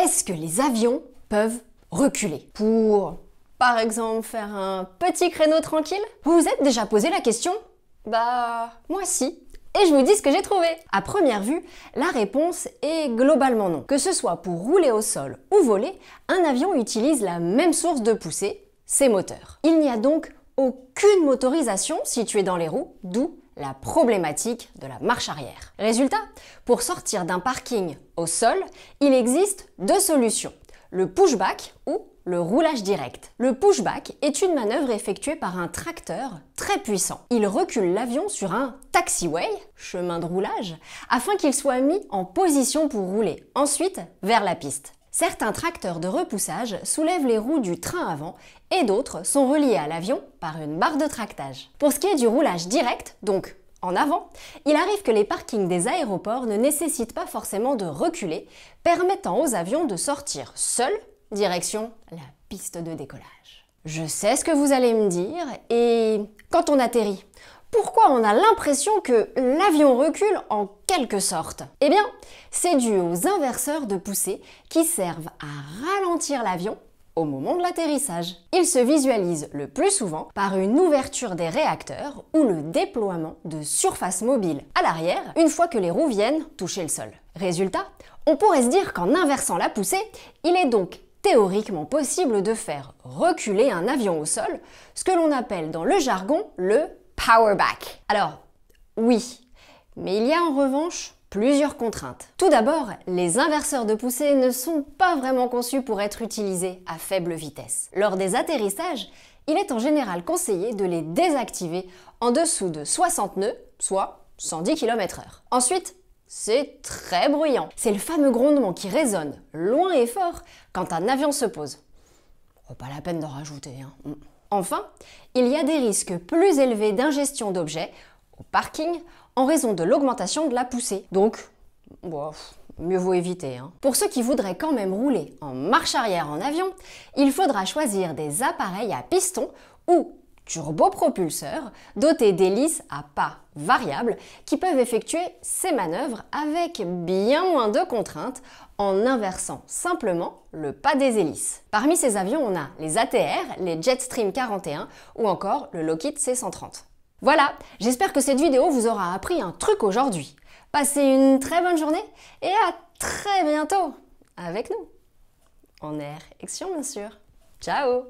Est-ce que les avions peuvent reculer pour, par exemple, faire un petit créneau tranquille Vous vous êtes déjà posé la question Bah, moi si. Et je vous dis ce que j'ai trouvé. À première vue, la réponse est globalement non. Que ce soit pour rouler au sol ou voler, un avion utilise la même source de poussée, ses moteurs. Il n'y a donc aucune motorisation située dans les roues, d'où la problématique de la marche arrière. Résultat, pour sortir d'un parking au sol, il existe deux solutions, le pushback ou le roulage direct. Le pushback est une manœuvre effectuée par un tracteur très puissant. Il recule l'avion sur un taxiway, chemin de roulage, afin qu'il soit mis en position pour rouler ensuite vers la piste. Certains tracteurs de repoussage soulèvent les roues du train avant et d'autres sont reliés à l'avion par une barre de tractage. Pour ce qui est du roulage direct, donc en avant, il arrive que les parkings des aéroports ne nécessitent pas forcément de reculer, permettant aux avions de sortir seuls direction la piste de décollage. Je sais ce que vous allez me dire, et quand on atterrit, pourquoi on a l'impression que l'avion recule en quelque sorte Eh bien, c'est dû aux inverseurs de poussée qui servent à ralentir l'avion au moment de l'atterrissage. Il se visualisent le plus souvent par une ouverture des réacteurs ou le déploiement de surfaces mobiles à l'arrière une fois que les roues viennent toucher le sol. Résultat, on pourrait se dire qu'en inversant la poussée, il est donc théoriquement possible de faire reculer un avion au sol, ce que l'on appelle dans le jargon le power back. Alors, oui, mais il y a en revanche plusieurs contraintes. Tout d'abord, les inverseurs de poussée ne sont pas vraiment conçus pour être utilisés à faible vitesse. Lors des atterrissages, il est en général conseillé de les désactiver en dessous de 60 nœuds, soit 110 km/h. Ensuite, c'est très bruyant. C'est le fameux grondement qui résonne loin et fort quand un avion se pose. Oh, pas la peine d'en rajouter. Hein. Enfin, il y a des risques plus élevés d'ingestion d'objets au parking en raison de l'augmentation de la poussée. Donc, mieux vaut éviter. Hein. Pour ceux qui voudraient quand même rouler en marche arrière en avion, il faudra choisir des appareils à piston ou turbopropulseurs dotés d'hélices à pas variables qui peuvent effectuer ces manœuvres avec bien moins de contraintes en inversant simplement le pas des hélices. Parmi ces avions, on a les ATR, les Jetstream 41 ou encore le Lockheed C-130. Voilà, j'espère que cette vidéo vous aura appris un truc aujourd'hui. Passez une très bonne journée et à très bientôt avec nous. En air action bien sûr. Ciao